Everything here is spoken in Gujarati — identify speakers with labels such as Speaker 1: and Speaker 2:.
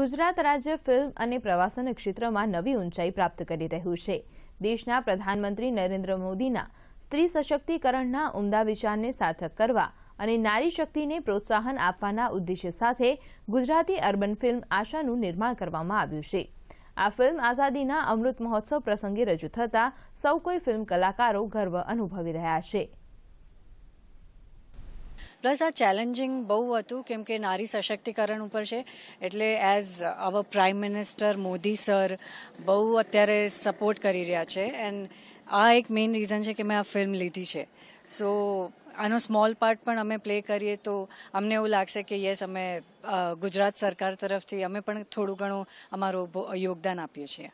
Speaker 1: ગુજરાત રાજ્ય ફિલ્મ અને પ્રવાસન ક્ષેત્રમાં નવી ઊંચાઈ પ્રાપ્ત કરી રહ્યું છે દેશના પ્રધાનમંત્રી નરેન્દ્ર મોદીના સ્ત્રી સશક્તિકરણના ઉમદા વિચારને સાર્થક કરવા અને નારી શક્તિને પ્રોત્સાહન આપવાના ઉદ્દેશ્ય સાથે ગુજરાતી અર્બન ફિલ્મ આશાનું નિર્માણ કરવામાં આવ્યું છે આ ફિલ્મ આઝાદીના અમૃત મહોત્સવ પ્રસંગે રજૂ થતાં સૌ કોઈ ફિલ્મ કલાકારો ગર્વ અનુભવી રહ્યા છે
Speaker 2: પ્લસ આ ચેલેન્જિંગ બહુ હતું કેમ કે નારી સશક્તિકરણ ઉપર છે એટલે as our prime minister Modi sir બહુ અત્યારે સપોર્ટ કરી રહ્યા છે એન્ડ આ એક મેઇન રીઝન છે કે મેં આ ફિલ્મ લીધી છે સો આનો સ્મોલ પાર્ટ પણ અમે પ્લે કરીએ તો અમને એવું લાગશે કે યસ અમે ગુજરાત સરકાર તરફથી અમે પણ થોડું ઘણું અમારું યોગદાન આપીએ છીએ